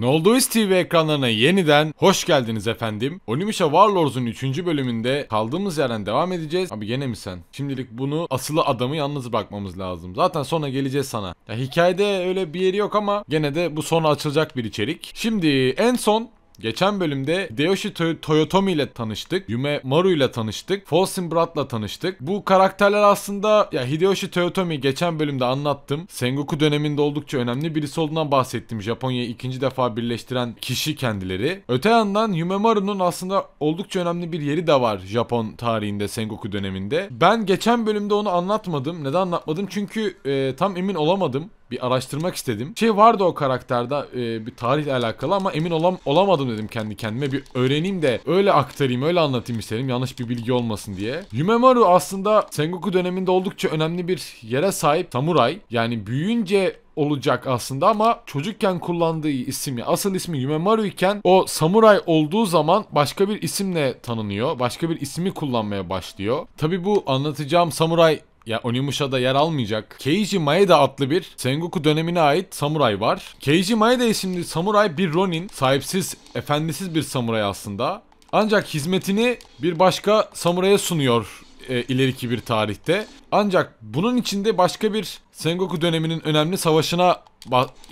Noldois TV ekranlarına yeniden hoş geldiniz efendim. Onimusha Warlords'un 3. bölümünde kaldığımız yerden devam edeceğiz. Abi gene mi sen? Şimdilik bunu asılı adamı yalnız bırakmamız lazım. Zaten sonra geleceğiz sana. Ya hikayede öyle bir yeri yok ama gene de bu sonra açılacak bir içerik. Şimdi en son Geçen bölümde Deyoshi to- Toyotomi ile tanıştık. Yume Maru ile tanıştık. Folsin Brat'la tanıştık. Bu karakterler aslında ya Hideyoshi Toyotomi geçen bölümde anlattım. Sengoku döneminde oldukça önemli birisi olduğundan bahsettim. Japonya'yı ikinci defa birleştiren kişi kendileri. Öte yandan Yume Maru'nun aslında oldukça önemli bir yeri de var Japon tarihinde Sengoku döneminde. Ben geçen bölümde onu anlatmadım. Neden anlatmadım? Çünkü e, tam emin olamadım bir araştırmak istedim. Şey vardı o karakterde e, bir tarihle alakalı ama emin olam olamadım dedim kendi kendime. Bir öğreneyim de öyle aktarayım, öyle anlatayım isterim. Yanlış bir bilgi olmasın diye. Yumemaru aslında Sengoku döneminde oldukça önemli bir yere sahip samuray. Yani büyüyünce olacak aslında ama çocukken kullandığı isim ya asıl ismi Yumemaru iken o samuray olduğu zaman başka bir isimle tanınıyor. Başka bir ismi kullanmaya başlıyor. Tabi bu anlatacağım samuray ya Onimusha da yer almayacak Keiji Maeda adlı bir Sengoku dönemine ait samuray var. Keiji Maeda isimli samuray bir Ronin, sahipsiz, efendisiz bir samuray aslında. Ancak hizmetini bir başka samuraya sunuyor e, ileriki bir tarihte. Ancak bunun içinde başka bir Sengoku döneminin önemli savaşına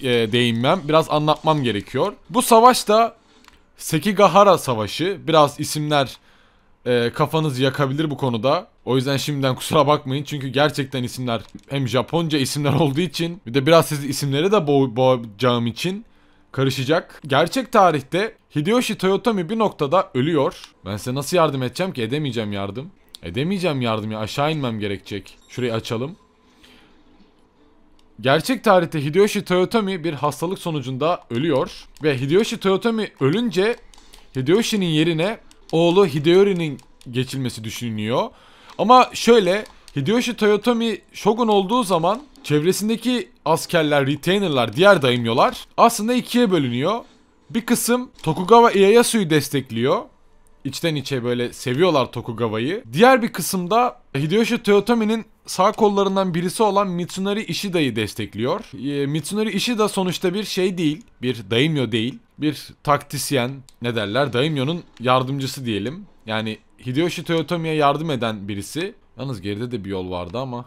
e, değinmem, biraz anlatmam gerekiyor. Bu savaş da Sekigahara Savaşı. Biraz isimler e, kafanızı yakabilir bu konuda. O yüzden şimdiden kusura bakmayın çünkü gerçekten isimler hem Japonca isimler olduğu için bir de biraz sizi isimlere de boğ boğacağım için karışacak. Gerçek tarihte Hideyoshi Toyotomi bir noktada ölüyor. Ben size nasıl yardım edeceğim ki? Edemeyeceğim yardım. Edemeyeceğim yardım ya aşağı inmem gerekecek. Şurayı açalım. Gerçek tarihte Hideyoshi Toyotomi bir hastalık sonucunda ölüyor. Ve Hideyoshi Toyotomi ölünce Hideyoshi'nin yerine oğlu Hideyori'nin geçilmesi düşünülüyor. Ama şöyle Hideyoshi Toyotomi Shogun olduğu zaman çevresindeki askerler, retainerlar, diğer daimyolar aslında ikiye bölünüyor. Bir kısım Tokugawa Ieyasu'yu destekliyor. İçten içe böyle seviyorlar Tokugawa'yı. Diğer bir kısımda Hideyoshi Toyotomi'nin sağ kollarından birisi olan Mitsunari Ishida'yı destekliyor. Ee, Mitsunari Ishida sonuçta bir şey değil, bir daimyo değil bir taktisyen ne derler Daimyo'nun yardımcısı diyelim. Yani Hideyoshi Toyotomi'ye yardım eden birisi. Yalnız geride de bir yol vardı ama.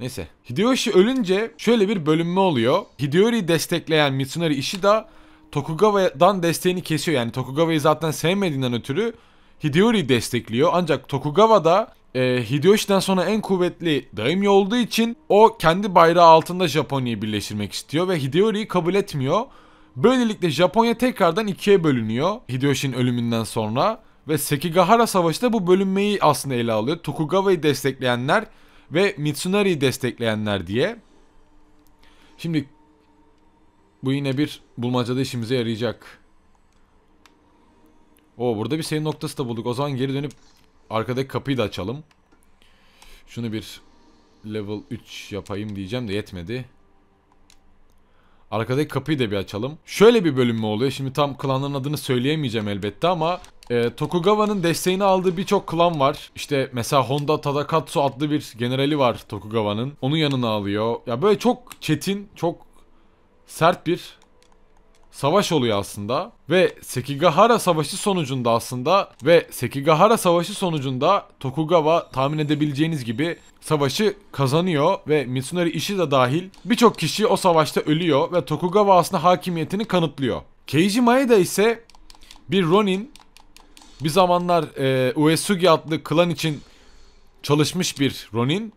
Neyse. Hideyoshi ölünce şöyle bir bölünme oluyor. Hideyori'yi destekleyen Mitsunari Ishida Tokugawa'dan desteğini kesiyor. Yani Tokugawa'yı zaten sevmediğinden ötürü Hideyori'yi destekliyor. Ancak Tokugawa da e, Hideyoshi'den sonra en kuvvetli daimyo olduğu için o kendi bayrağı altında Japonya'yı birleştirmek istiyor ve Hideyori'yi kabul etmiyor. Böylelikle Japonya tekrardan ikiye bölünüyor Hideyoshi'nin ölümünden sonra ve Sekigahara Savaşı da bu bölünmeyi aslında ele alıyor. Tokugawa'yı destekleyenler ve Mitsunari'yi destekleyenler diye. Şimdi bu yine bir bulmacada işimize yarayacak. O burada bir sayı noktası da bulduk. O zaman geri dönüp arkadaki kapıyı da açalım. Şunu bir level 3 yapayım diyeceğim de yetmedi. Arkadaki kapıyı da bir açalım. Şöyle bir bölüm mü oluyor. Şimdi tam klanların adını söyleyemeyeceğim elbette ama e, Tokugawa'nın desteğini aldığı birçok klan var. İşte mesela Honda Tadakatsu adlı bir generali var Tokugawa'nın. Onun yanına alıyor. Ya böyle çok çetin, çok sert bir savaş oluyor aslında ve Sekigahara Savaşı sonucunda aslında ve Sekigahara Savaşı sonucunda Tokugawa tahmin edebileceğiniz gibi savaşı kazanıyor ve Mitsunari işi de dahil birçok kişi o savaşta ölüyor ve Tokugawa aslında hakimiyetini kanıtlıyor. Keiji Maeda ise bir Ronin bir zamanlar e, Uesugi adlı klan için çalışmış bir Ronin.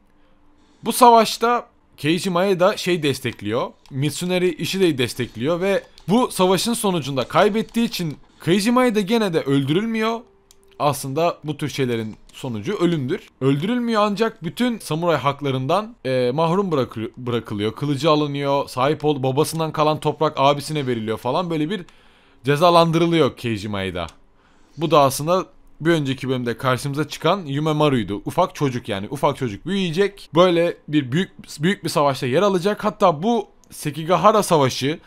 Bu savaşta Keiji Maeda şey destekliyor. Mitsunari işi de destekliyor ve bu savaşın sonucunda kaybettiği için Kajima'yı da gene de öldürülmüyor. Aslında bu tür şeylerin sonucu ölümdür. Öldürülmüyor ancak bütün samuray haklarından e, mahrum bırak- bırakılıyor. Kılıcı alınıyor, sahip ol babasından kalan toprak abisine veriliyor falan böyle bir cezalandırılıyor Keijima'yı da. Bu da aslında bir önceki bölümde karşımıza çıkan Yume Maru'ydu. Ufak çocuk yani. Ufak çocuk büyüyecek. Böyle bir büyük büyük bir savaşta yer alacak. Hatta bu Sekigahara Savaşı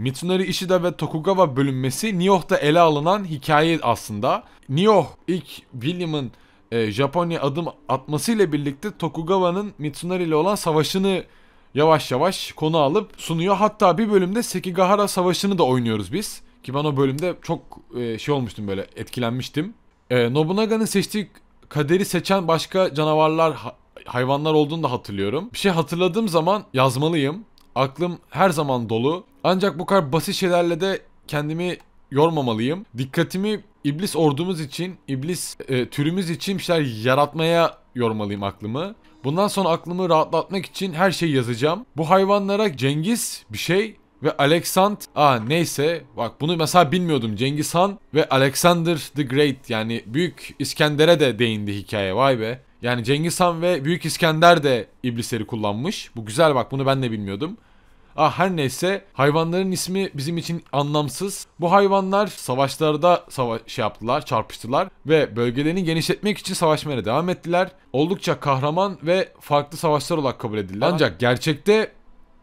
Mitsunari Ishida ve Tokugawa bölünmesi Nioh'da ele alınan hikaye aslında. Nioh ilk William'ın e, Japonya adım atmasıyla birlikte Tokugawa'nın Mitsunari ile olan savaşını yavaş yavaş konu alıp sunuyor. Hatta bir bölümde Sekigahara Savaşı'nı da oynuyoruz biz. Ki ben o bölümde çok e, şey olmuştum böyle etkilenmiştim. E, Nobunaga'nın seçtiği kaderi seçen başka canavarlar hayvanlar olduğunu da hatırlıyorum. Bir şey hatırladığım zaman yazmalıyım. Aklım her zaman dolu. Ancak bu kadar basit şeylerle de kendimi yormamalıyım. Dikkatimi iblis ordumuz için, iblis e, türümüz için bir şeyler yaratmaya yormalıyım aklımı. Bundan sonra aklımı rahatlatmak için her şeyi yazacağım. Bu hayvanlara Cengiz bir şey ve Alexand aa neyse bak bunu mesela bilmiyordum Cengiz Han ve Alexander the Great yani Büyük İskender'e de değindi hikaye vay be. Yani Cengiz Han ve Büyük İskender de iblisleri kullanmış. Bu güzel bak bunu ben de bilmiyordum. Ah her neyse hayvanların ismi bizim için anlamsız. Bu hayvanlar savaşlarda savaş şey yaptılar, çarpıştılar ve bölgelerini genişletmek için savaşmaya devam ettiler. Oldukça kahraman ve farklı savaşlar olarak kabul edildiler. Ancak gerçekte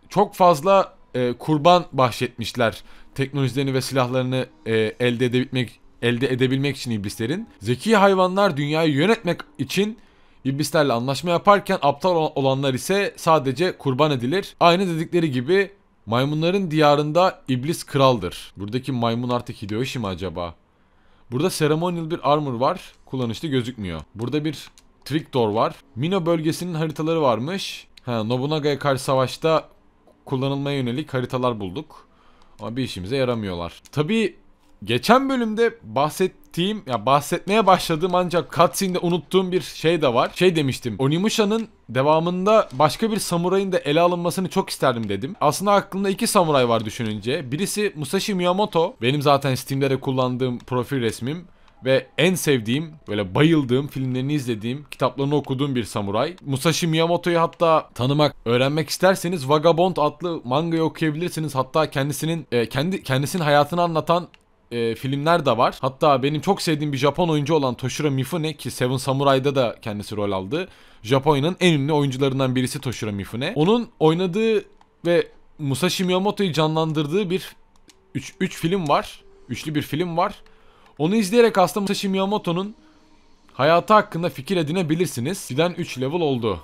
çok fazla e, kurban bahşetmişler. Teknolojilerini ve silahlarını e, elde edebilmek elde edebilmek için iblislerin. Zeki hayvanlar dünyayı yönetmek için İblislerle anlaşma yaparken aptal olanlar ise sadece kurban edilir. Aynı dedikleri gibi maymunların diyarında iblis kraldır. Buradaki maymun artık Hideyoshi mi acaba? Burada ceremonial bir armor var. Kullanışlı gözükmüyor. Burada bir trick door var. Mino bölgesinin haritaları varmış. Ha, Nobunaga'ya karşı savaşta kullanılmaya yönelik haritalar bulduk. Ama bir işimize yaramıyorlar. Tabii geçen bölümde bahsettiğim ya bahsetmeye başladığım ancak cutscene'de unuttuğum bir şey de var. Şey demiştim. Onimusha'nın devamında başka bir samurayın da ele alınmasını çok isterdim dedim. Aslında aklımda iki samuray var düşününce. Birisi Musashi Miyamoto. Benim zaten Steam'de de kullandığım profil resmim ve en sevdiğim böyle bayıldığım filmlerini izlediğim kitaplarını okuduğum bir samuray. Musashi Miyamoto'yu hatta tanımak öğrenmek isterseniz Vagabond adlı mangayı okuyabilirsiniz. Hatta kendisinin e, kendi kendisinin hayatını anlatan e, filmler de var. Hatta benim çok sevdiğim bir Japon oyuncu olan Toshiro Mifune ki Seven Samurai'da da kendisi rol aldı. Japonya'nın en ünlü oyuncularından birisi Toshiro Mifune. Onun oynadığı ve Musashi Miyamoto'yu canlandırdığı bir 3 film var. Üçlü bir film var. Onu izleyerek aslında Musashi Miyamoto'nun hayatı hakkında fikir edinebilirsiniz. Giden 3 level oldu.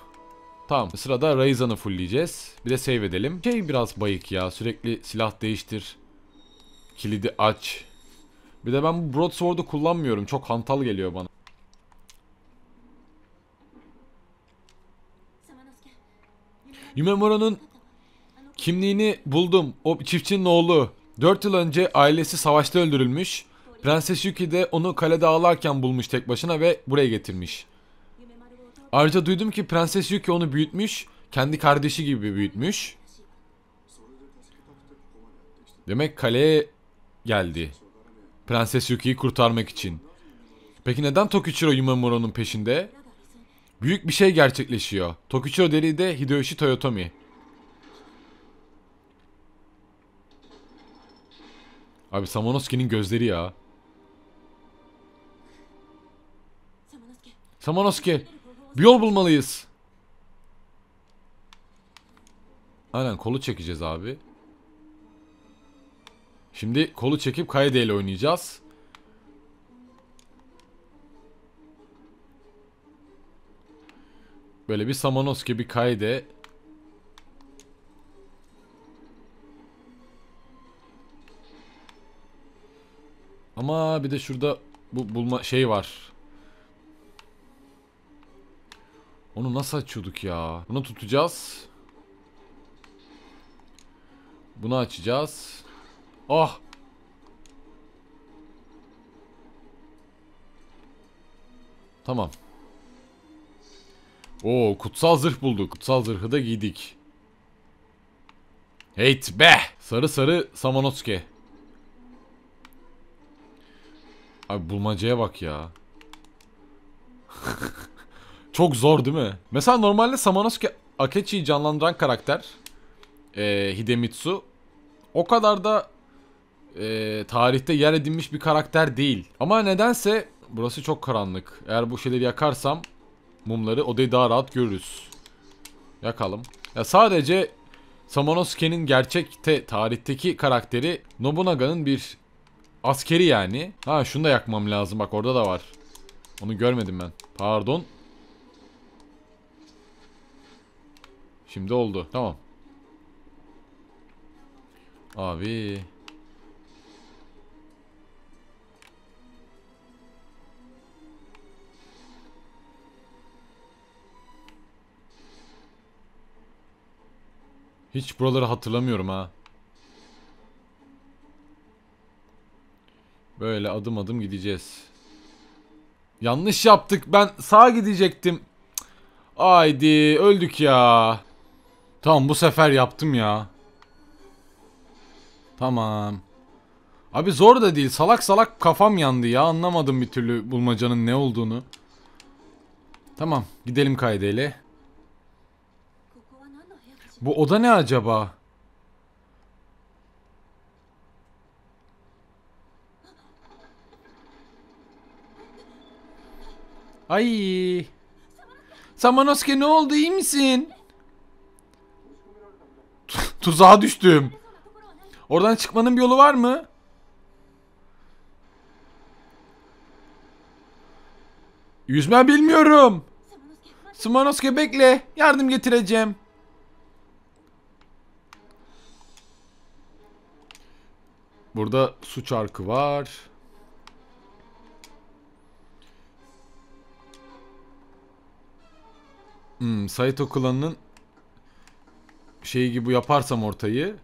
Tamam sırada Raizan'ı fullleyeceğiz. Bir de save edelim. Şey biraz bayık ya sürekli silah değiştir. Kilidi aç. Bir de ben bu broadsword'u kullanmıyorum. Çok hantal geliyor bana. Yumemura'nın kimliğini buldum. O çiftçinin oğlu. 4 yıl önce ailesi savaşta öldürülmüş. Prenses Yuki de onu kalede ağlarken bulmuş tek başına ve buraya getirmiş. Ayrıca duydum ki Prenses Yuki onu büyütmüş. Kendi kardeşi gibi büyütmüş. Demek kaleye geldi. Prenses Yuki'yi kurtarmak için. Peki neden Tokichiro Yumamurao'nun peşinde? Büyük bir şey gerçekleşiyor. Tokichiro deli de Hideyoshi Toyotomi. Abi Samonosuke'nin gözleri ya. Samonosuke bir yol bulmalıyız. Aynen kolu çekeceğiz abi. Şimdi kolu çekip Kaede ile oynayacağız. Böyle bir samanos gibi Kaede. Ama bir de şurada bu bulma şey var. Onu nasıl açıyorduk ya? Bunu tutacağız. Bunu açacağız. Oh. Tamam. Oo kutsal zırh bulduk. Kutsal zırhı da giydik. Heyt be! Sarı sarı Samanosuke. Abi bulmacaya bak ya. Çok zor değil mi? Mesela normalde Samanosuke Akechi'yi canlandıran karakter. Ee, Hidemitsu. O kadar da e, tarihte yer edinmiş bir karakter değil. Ama nedense burası çok karanlık. Eğer bu şeyleri yakarsam mumları odayı daha rahat görürüz. Yakalım. Ya sadece Samonosuke'nin gerçekte tarihteki karakteri Nobunaga'nın bir askeri yani. Ha şunu da yakmam lazım bak orada da var. Onu görmedim ben. Pardon. Şimdi oldu. Tamam. Abi. Hiç buraları hatırlamıyorum ha. Böyle adım adım gideceğiz. Yanlış yaptık. Ben sağa gidecektim. Haydi öldük ya. Tamam bu sefer yaptım ya. Tamam. Abi zor da değil. Salak salak kafam yandı ya. Anlamadım bir türlü bulmacanın ne olduğunu. Tamam gidelim kaydeyle. Bu oda ne acaba? Ay. Samanosuke ne oldu iyi misin? Tuzağa düştüm. Oradan çıkmanın bir yolu var mı? Yüzme bilmiyorum. Smanosuke bekle. Yardım getireceğim. Burada su çarkı var. Hmm, Saito klanının şeyi gibi yaparsam ortayı.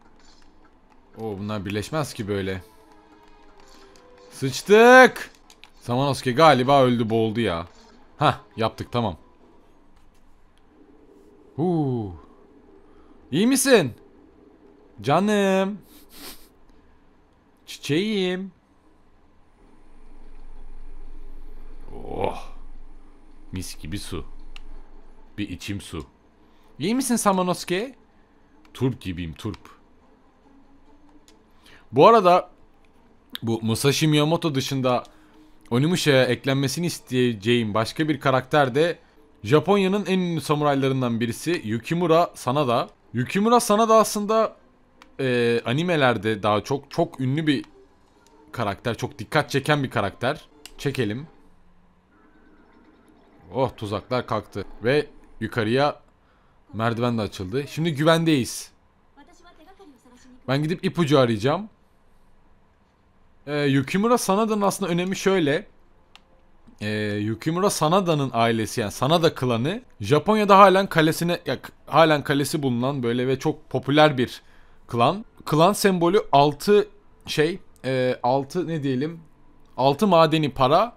O bunlar birleşmez ki böyle. Sıçtık. Samanoski galiba öldü boğuldu ya. Ha yaptık tamam. Huu. İyi misin? Canım. Çiçeğim. Oh. Mis gibi su. Bir içim su. İyi misin Samanosuke? Turp gibiyim turp. Bu arada bu Musashi Miyamoto dışında Onimusha eklenmesini isteyeceğim başka bir karakter de Japonya'nın en ünlü samuraylarından birisi Yukimura Sanada. Yukimura Sanada aslında e, animelerde daha çok çok ünlü bir karakter. Çok dikkat çeken bir karakter. Çekelim. Oh tuzaklar kalktı. Ve yukarıya merdiven de açıldı. Şimdi güvendeyiz. Ben gidip ipucu arayacağım. Ee, Yukimura Sanada'nın aslında önemi şöyle. Ee, Yukimura Sanada'nın ailesi yani Sanada klanı Japonya'da halen kalesine ya, halen kalesi bulunan böyle ve çok popüler bir Klan. Klan sembolü 6 şey, 6 e, ne diyelim? 6 madeni para.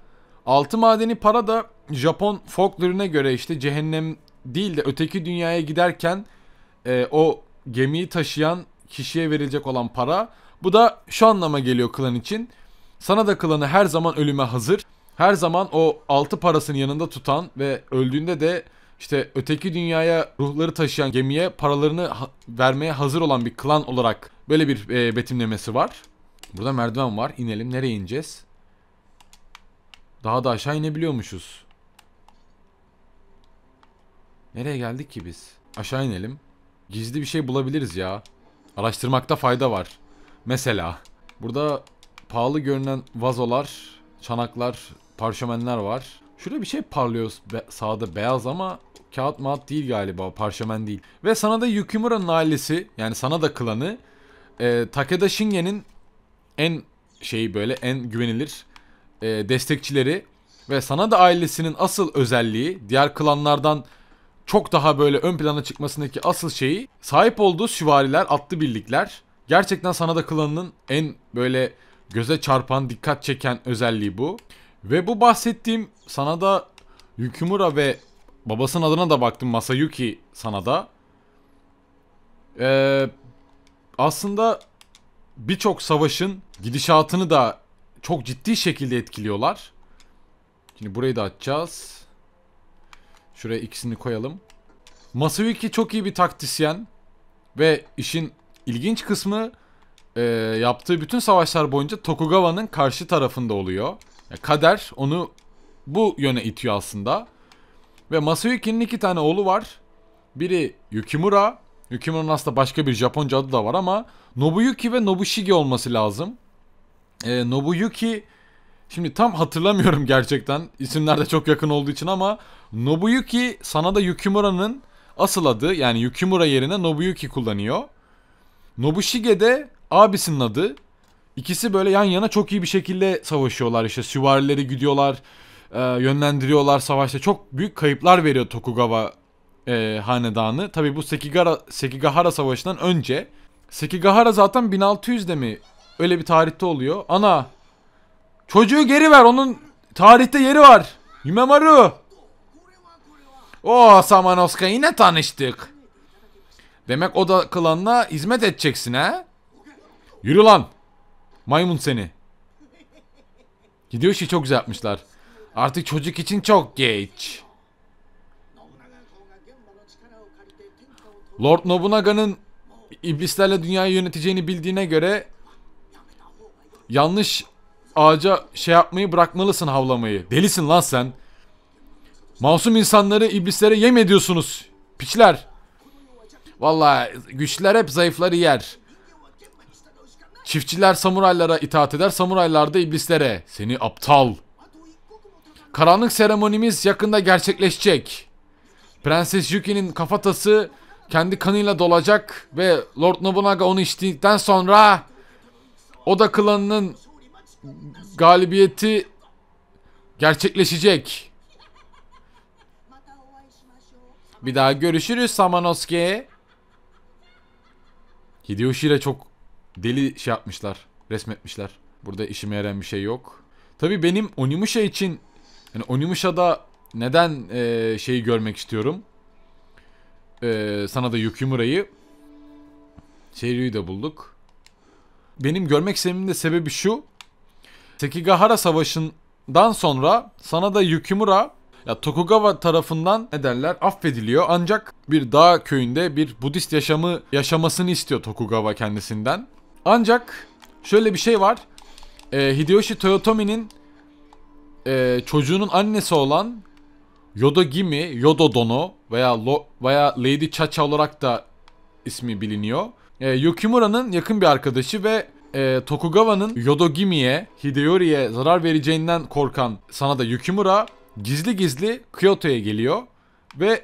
6 madeni para da Japon folkloruna göre işte cehennem değil de öteki dünyaya giderken e, o gemiyi taşıyan kişiye verilecek olan para. Bu da şu anlama geliyor klan için. Sana da klanı her zaman ölüme hazır. Her zaman o altı parasının yanında tutan ve öldüğünde de işte öteki dünyaya ruhları taşıyan gemiye paralarını ha- vermeye hazır olan bir klan olarak böyle bir e, betimlemesi var. Burada merdiven var. İnelim. Nereye ineceğiz? Daha da aşağı inebiliyormuşuz. Nereye geldik ki biz? Aşağı inelim. Gizli bir şey bulabiliriz ya. Araştırmakta fayda var. Mesela burada pahalı görünen vazolar, çanaklar, parşömenler var. Şurada bir şey parlıyor be sağda beyaz ama Kağıt mağat değil galiba. Parşömen değil. Ve sana da Yukimura'nın ailesi yani sana da klanı e, Takeda Shinge'nin en şey böyle en güvenilir e, destekçileri ve sana da ailesinin asıl özelliği diğer klanlardan çok daha böyle ön plana çıkmasındaki asıl şeyi sahip olduğu süvariler, atlı birlikler. Gerçekten sana da klanının en böyle göze çarpan, dikkat çeken özelliği bu. Ve bu bahsettiğim sana da Yukimura ve Babasının adına da baktım Masayuki Sanada. Ee, aslında birçok savaşın gidişatını da çok ciddi şekilde etkiliyorlar. Şimdi burayı da açacağız. Şuraya ikisini koyalım. Masayuki çok iyi bir taktisyen. Ve işin ilginç kısmı e, yaptığı bütün savaşlar boyunca Tokugawa'nın karşı tarafında oluyor. kader onu bu yöne itiyor aslında. Ve Masayuki'nin iki tane oğlu var. Biri Yukimura. Yukimura'nın aslında başka bir Japonca adı da var ama Nobuyuki ve Nobushige olması lazım. Ee, Nobuyuki şimdi tam hatırlamıyorum gerçekten. İsimler de çok yakın olduğu için ama Nobuyuki sana da Yukimura'nın asıl adı yani Yukimura yerine Nobuyuki kullanıyor. Nobushige de abisinin adı. İkisi böyle yan yana çok iyi bir şekilde savaşıyorlar işte süvarileri gidiyorlar e, yönlendiriyorlar savaşta. Çok büyük kayıplar veriyor Tokugawa e, hanedanı. Tabi bu Sekigara, Sekigahara Savaşı'ndan önce. Sekigahara zaten 1600'de mi? Öyle bir tarihte oluyor. Ana! Çocuğu geri ver onun tarihte yeri var. Yumemaru! Oo oh, Samanosuke yine tanıştık. Demek o da klanına hizmet edeceksin ha? Yürü lan. Maymun seni. Gidiyor şey çok güzel yapmışlar. Artık çocuk için çok geç. Lord Nobunaga'nın iblislerle dünyayı yöneteceğini bildiğine göre yanlış ağaca şey yapmayı bırakmalısın havlamayı. Delisin lan sen. Masum insanları iblislere yem ediyorsunuz. Piçler. Vallahi güçler hep zayıfları yer. Çiftçiler samuraylara itaat eder, samuraylar da iblislere. Seni aptal. Karanlık seremonimiz yakında gerçekleşecek. Prenses Yuki'nin kafatası kendi kanıyla dolacak ve Lord Nobunaga onu içtikten sonra o da klanının galibiyeti gerçekleşecek. Bir daha görüşürüz Samanosuke. Hideyoshi ile çok deli şey yapmışlar. Resmetmişler. Burada işime yarayan bir şey yok. Tabi benim Onimusha için yani Onimusha'da neden e, şeyi görmek istiyorum? E, sana da Yukimura'yı. Şeyri'yi de bulduk. Benim görmek istemimin de sebebi şu. Sekigahara Savaşı'ndan sonra sana da Yukimura ya Tokugawa tarafından ne derler affediliyor ancak bir dağ köyünde bir Budist yaşamı yaşamasını istiyor Tokugawa kendisinden. Ancak şöyle bir şey var. E, Hideyoshi Toyotomi'nin e, çocuğunun annesi olan Yoda Gimi, Yoda Dono veya Lo, veya Lady Chacha olarak da ismi biliniyor. E, Yukimura'nın yakın bir arkadaşı ve e, Tokugawa'nın Yodogimi'ye, Hideyori'ye zarar vereceğinden korkan sana da Yukimura gizli gizli Kyoto'ya geliyor ve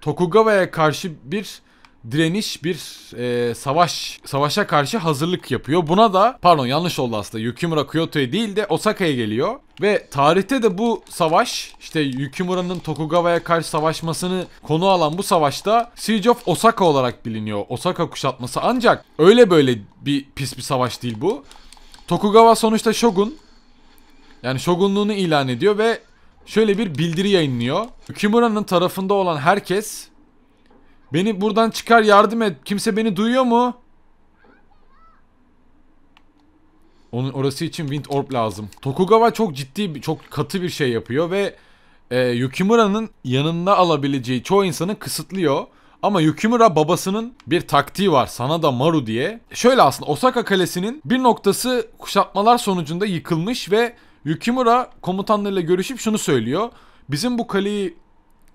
Tokugawa'ya karşı bir direniş bir e, savaş savaşa karşı hazırlık yapıyor. Buna da pardon yanlış oldu aslında. Yukimura Kyoto'ya değil de Osaka'ya geliyor. Ve tarihte de bu savaş işte Yukimura'nın Tokugawa'ya karşı savaşmasını konu alan bu savaşta Siege of Osaka olarak biliniyor. Osaka kuşatması ancak öyle böyle bir pis bir savaş değil bu. Tokugawa sonuçta şogun. Yani şogunluğunu ilan ediyor ve şöyle bir bildiri yayınlıyor. Yukimura'nın tarafında olan herkes Beni buradan çıkar yardım et. Kimse beni duyuyor mu? Onun orası için Wind Orb lazım. Tokugawa çok ciddi, çok katı bir şey yapıyor ve e, Yukimura'nın yanında alabileceği çoğu insanı kısıtlıyor. Ama Yukimura babasının bir taktiği var sana da Maru diye. Şöyle aslında Osaka Kalesi'nin bir noktası kuşatmalar sonucunda yıkılmış ve Yukimura komutanlarıyla görüşüp şunu söylüyor. Bizim bu kaleyi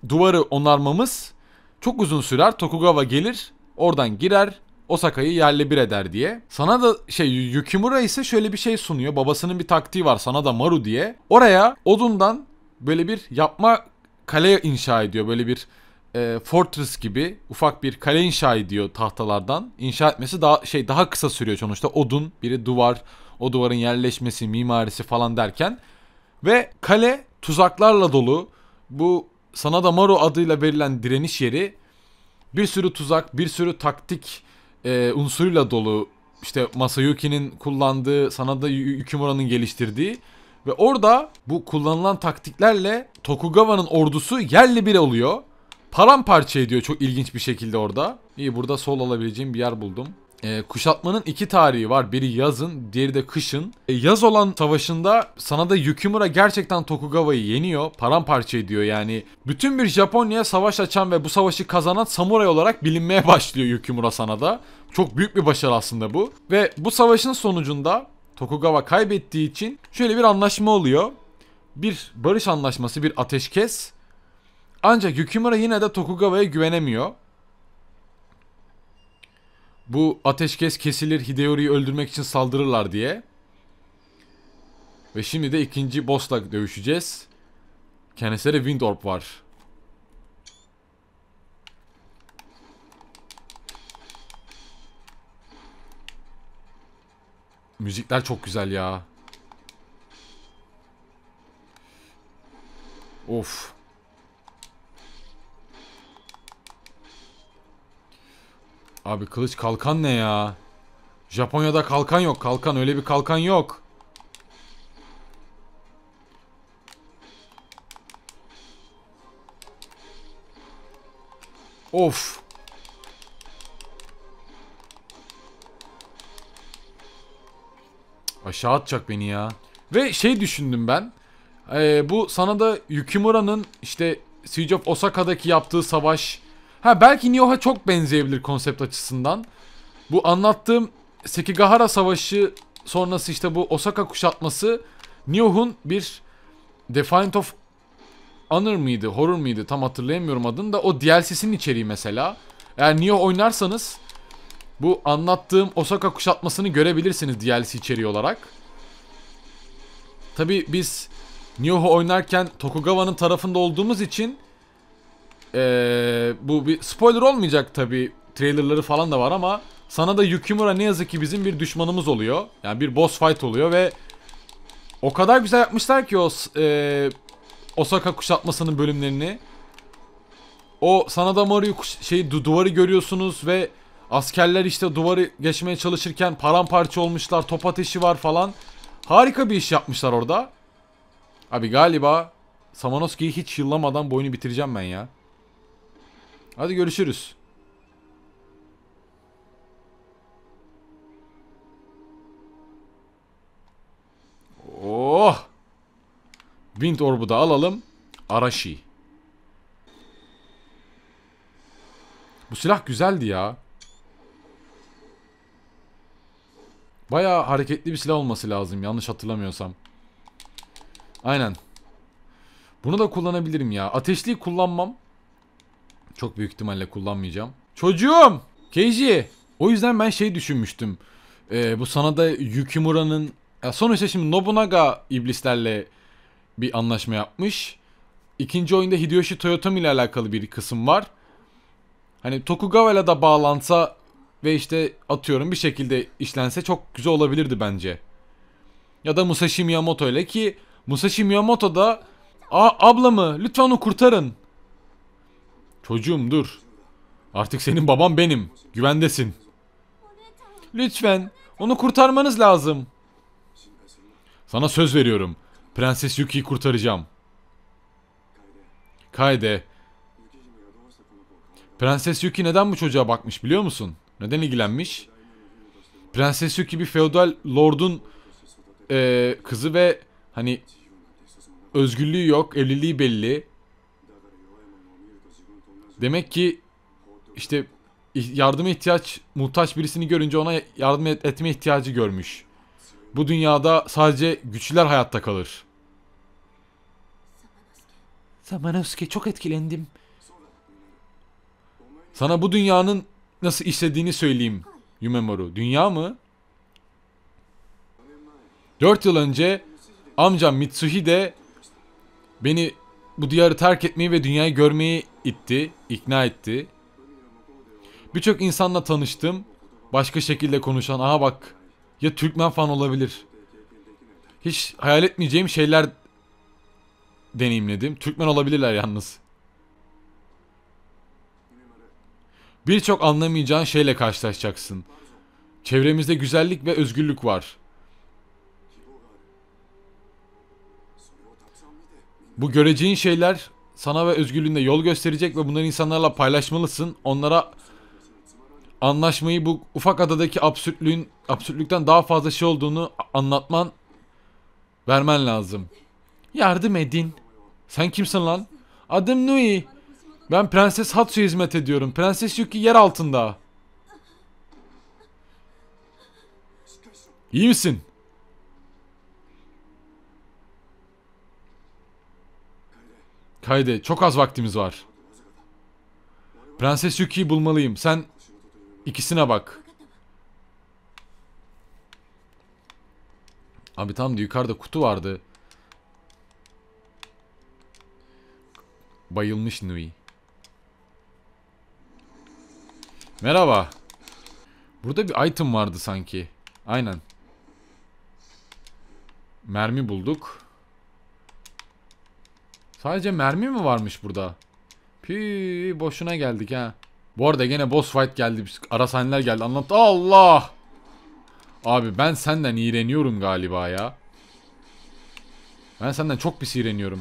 duvarı onarmamız çok uzun sürer Tokugawa gelir oradan girer Osaka'yı yerle bir eder diye. Sana da şey Yukimura ise şöyle bir şey sunuyor. Babasının bir taktiği var sana da Maru diye. Oraya odundan böyle bir yapma kale inşa ediyor. Böyle bir e, fortress gibi ufak bir kale inşa ediyor tahtalardan. İnşa etmesi daha şey daha kısa sürüyor sonuçta. Odun, biri duvar, o duvarın yerleşmesi, mimarisi falan derken ve kale tuzaklarla dolu. Bu sana da Maro adıyla verilen direniş yeri bir sürü tuzak, bir sürü taktik e, unsuruyla dolu. İşte Masayuki'nin kullandığı, sana da Yukimura'nın geliştirdiği ve orada bu kullanılan taktiklerle Tokugawa'nın ordusu yerli bir oluyor. Paramparça ediyor çok ilginç bir şekilde orada. İyi burada sol alabileceğim bir yer buldum. E, kuşatmanın iki tarihi var. Biri yazın, diğeri de kışın. E, yaz olan savaşında sana da Yukimura gerçekten Tokugawa'yı yeniyor. Paramparça ediyor yani. Bütün bir Japonya savaş açan ve bu savaşı kazanan samuray olarak bilinmeye başlıyor Yukimura sana da. Çok büyük bir başarı aslında bu. Ve bu savaşın sonucunda Tokugawa kaybettiği için şöyle bir anlaşma oluyor. Bir barış anlaşması, bir ateşkes. Ancak Yukimura yine de Tokugawa'ya güvenemiyor bu ateşkes kesilir Hideyori'yi öldürmek için saldırırlar diye. Ve şimdi de ikinci boss'la dövüşeceğiz. Kendisine de Windorp var. Müzikler çok güzel ya. Of. Abi kılıç kalkan ne ya? Japonya'da kalkan yok. Kalkan öyle bir kalkan yok. Of. Aşağı atacak beni ya. Ve şey düşündüm ben. Ee, bu sana da Yukimura'nın işte Siege of Osaka'daki yaptığı savaş Ha belki Nioh'a çok benzeyebilir konsept açısından. Bu anlattığım Sekigahara Savaşı sonrası işte bu Osaka kuşatması Nioh'un bir Defiant of Honor mıydı, Horror mıydı tam hatırlayamıyorum adını da o DLC'sinin içeriği mesela. Eğer Nioh oynarsanız bu anlattığım Osaka kuşatmasını görebilirsiniz DLC içeriği olarak. Tabi biz Nioh'u oynarken Tokugawa'nın tarafında olduğumuz için ee, bu bir spoiler olmayacak tabi. Trailerları falan da var ama sana da Yukimura ne yazık ki bizim bir düşmanımız oluyor. Yani bir boss fight oluyor ve o kadar güzel yapmışlar ki o e, Osaka kuşatmasının bölümlerini. O sana da Mario şey du duvarı görüyorsunuz ve askerler işte duvarı geçmeye çalışırken paramparça olmuşlar, top ateşi var falan. Harika bir iş yapmışlar orada. Abi galiba Samanoski'yi hiç yıllamadan boyunu bitireceğim ben ya. Hadi görüşürüz. Oh! Wind Orb'u da alalım. Arashi. Bu silah güzeldi ya. Baya hareketli bir silah olması lazım yanlış hatırlamıyorsam. Aynen. Bunu da kullanabilirim ya. Ateşliği kullanmam. Çok büyük ihtimalle kullanmayacağım. Çocuğum! Keiji! O yüzden ben şey düşünmüştüm. Ee, bu sana da Yukimura'nın... sonuçta şimdi Nobunaga iblislerle bir anlaşma yapmış. İkinci oyunda Hideyoshi Toyotomi ile alakalı bir kısım var. Hani Tokugawa ile de bağlansa ve işte atıyorum bir şekilde işlense çok güzel olabilirdi bence. Ya da Musashi Miyamoto ile ki Musashi Miyamoto da Aa ablamı lütfen onu kurtarın. Çocuğum dur. Artık senin baban benim. Güvendesin. Lütfen. Onu kurtarmanız lazım. Sana söz veriyorum. Prenses Yuki'yi kurtaracağım. Kaide. Prenses Yuki neden bu çocuğa bakmış biliyor musun? Neden ilgilenmiş? Prenses Yuki bir feodal lordun e, kızı ve hani özgürlüğü yok, evliliği belli. Demek ki işte yardıma ihtiyaç muhtaç birisini görünce ona yardım et, etme ihtiyacı görmüş. Bu dünyada sadece güçlüler hayatta kalır. Samanosuke çok etkilendim. Sana bu dünyanın nasıl işlediğini söyleyeyim Yumemoru. Dünya mı? 4 yıl önce amcam Mitsuhide beni bu diyarı terk etmeyi ve dünyayı görmeyi itti, ikna etti. Birçok insanla tanıştım. Başka şekilde konuşan, aha bak ya Türkmen falan olabilir. Hiç hayal etmeyeceğim şeyler deneyimledim. Türkmen olabilirler yalnız. Birçok anlamayacağın şeyle karşılaşacaksın. Çevremizde güzellik ve özgürlük var. Bu göreceğin şeyler sana ve özgürlüğünde yol gösterecek ve bunları insanlarla paylaşmalısın. Onlara anlaşmayı bu ufak adadaki absürtlüğün absürtlükten daha fazla şey olduğunu anlatman vermen lazım. Yardım edin. Sen kimsin lan? Adım Nui. Ben Prenses Hatsu'ya hizmet ediyorum. Prenses Yuki yer altında. İyi misin? Kayde çok az vaktimiz var. Prenses Yuki'yi bulmalıyım. Sen ikisine bak. Abi tam da yukarıda kutu vardı. Bayılmış Nui. Merhaba. Burada bir item vardı sanki. Aynen. Mermi bulduk. Sadece mermi mi varmış burada? Pi boşuna geldik ha. Bu arada gene boss fight geldi. Ara sahneler geldi. Anlat. Allah! Abi ben senden iğreniyorum galiba ya. Ben senden çok pis iğreniyorum.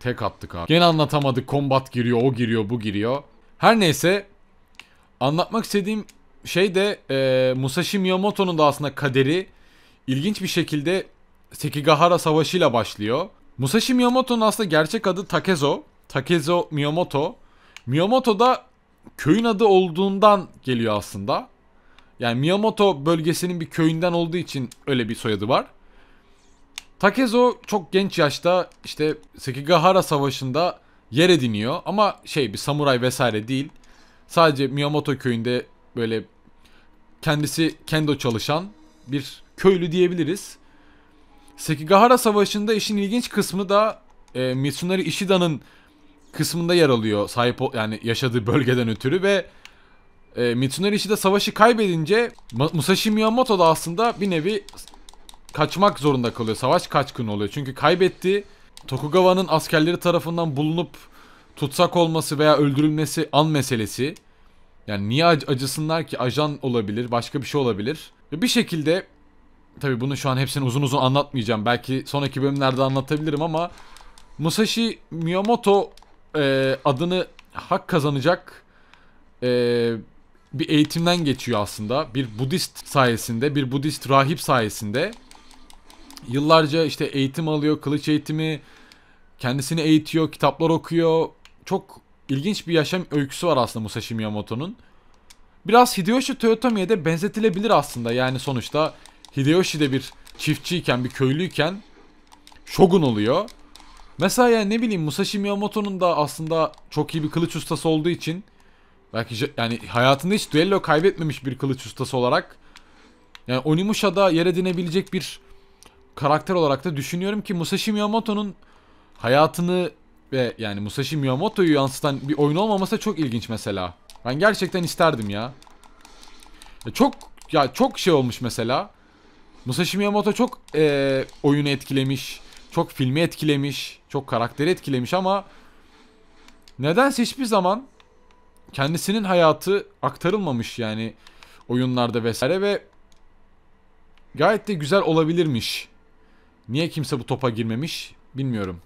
Tek attık abi. Gene anlatamadık. Kombat giriyor, o giriyor, bu giriyor. Her neyse. Anlatmak istediğim şey de e, Musashi Miyamoto'nun da aslında kaderi ilginç bir şekilde Sekigahara Savaşı ile başlıyor. Musashi Miyamoto'nun aslında gerçek adı Takezo. Takezo Miyamoto. Miyamoto da köyün adı olduğundan geliyor aslında. Yani Miyamoto bölgesinin bir köyünden olduğu için öyle bir soyadı var. Takezo çok genç yaşta işte Sekigahara Savaşı'nda yer ediniyor ama şey bir samuray vesaire değil. Sadece Miyamoto köyünde böyle kendisi kendo çalışan bir köylü diyebiliriz. Sekigahara Savaşı'nda işin ilginç kısmı da e, Mitsunari Ishida'nın kısmında yer alıyor sahip yani yaşadığı bölgeden ötürü ve e, Mitsunari Ishida savaşı kaybedince Musashi Miyamoto da aslında bir nevi kaçmak zorunda kalıyor. Savaş kaçkın oluyor. Çünkü kaybetti. Tokugawa'nın askerleri tarafından bulunup tutsak olması veya öldürülmesi an meselesi. Yani niye acısınlar ki ajan olabilir, başka bir şey olabilir. Ve bir şekilde Tabi bunu şu an hepsini uzun uzun anlatmayacağım. Belki sonraki bölümlerde anlatabilirim ama Musashi Miyamoto e, adını hak kazanacak e, bir eğitimden geçiyor aslında. Bir Budist sayesinde, bir Budist rahip sayesinde yıllarca işte eğitim alıyor, kılıç eğitimi, kendisini eğitiyor, kitaplar okuyor. Çok ilginç bir yaşam öyküsü var aslında Musashi Miyamoto'nun. Biraz Hideyoshi Toyotomi'ye de benzetilebilir aslında. Yani sonuçta Hideyoshi de bir çiftçiyken, bir köylüyken şogun oluyor. Mesela yani ne bileyim Musashi Miyamoto'nun da aslında çok iyi bir kılıç ustası olduğu için belki yani hayatında hiç duello kaybetmemiş bir kılıç ustası olarak yani Onimusha'da yer edinebilecek bir karakter olarak da düşünüyorum ki Musashi Miyamoto'nun hayatını ve yani Musashi Miyamoto'yu yansıtan bir oyun olmaması çok ilginç mesela. Ben gerçekten isterdim ya. ya e çok ya çok şey olmuş mesela. Musashi Miyamoto çok e, oyunu etkilemiş. Çok filmi etkilemiş. Çok karakteri etkilemiş ama nedense hiçbir zaman kendisinin hayatı aktarılmamış yani oyunlarda vesaire ve gayet de güzel olabilirmiş. Niye kimse bu topa girmemiş bilmiyorum.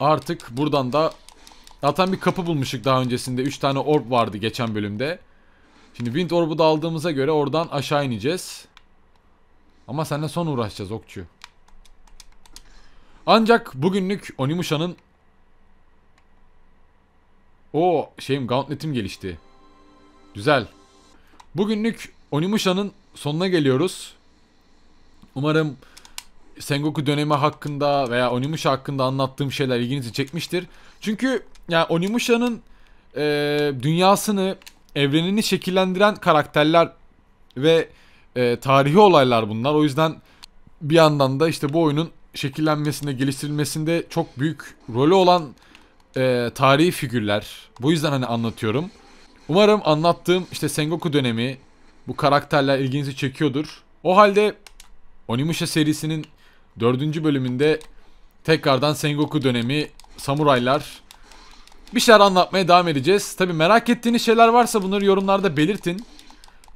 Artık buradan da zaten bir kapı bulmuştuk daha öncesinde. 3 tane orb vardı geçen bölümde. Şimdi Wind Orb'u da aldığımıza göre oradan aşağı ineceğiz. Ama seninle son uğraşacağız okçu. Ancak bugünlük Onimusha'nın o şeyim gauntletim gelişti. Güzel. Bugünlük Onimusha'nın sonuna geliyoruz. Umarım Sengoku dönemi hakkında veya Onimusha hakkında anlattığım şeyler ilginizi çekmiştir. Çünkü yani Onimusha'nın e, dünyasını, evrenini şekillendiren karakterler ve e, tarihi olaylar bunlar. O yüzden bir yandan da işte bu oyunun şekillenmesinde, geliştirilmesinde çok büyük rolü olan e, tarihi figürler. Bu yüzden hani anlatıyorum. Umarım anlattığım işte Sengoku dönemi bu karakterler ilginizi çekiyordur. O halde Onimusha serisinin dördüncü bölümünde tekrardan Sengoku dönemi, samuraylar bir şeyler anlatmaya devam edeceğiz. Tabi merak ettiğiniz şeyler varsa bunları yorumlarda belirtin.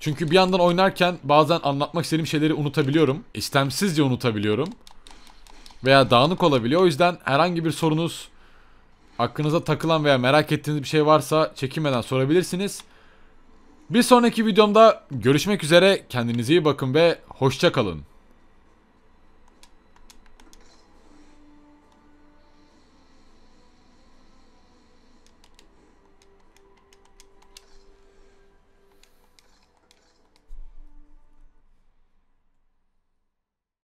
Çünkü bir yandan oynarken bazen anlatmak istediğim şeyleri unutabiliyorum. İstemsizce unutabiliyorum. Veya dağınık olabiliyor. O yüzden herhangi bir sorunuz, aklınıza takılan veya merak ettiğiniz bir şey varsa çekinmeden sorabilirsiniz. Bir sonraki videomda görüşmek üzere. Kendinize iyi bakın ve hoşçakalın.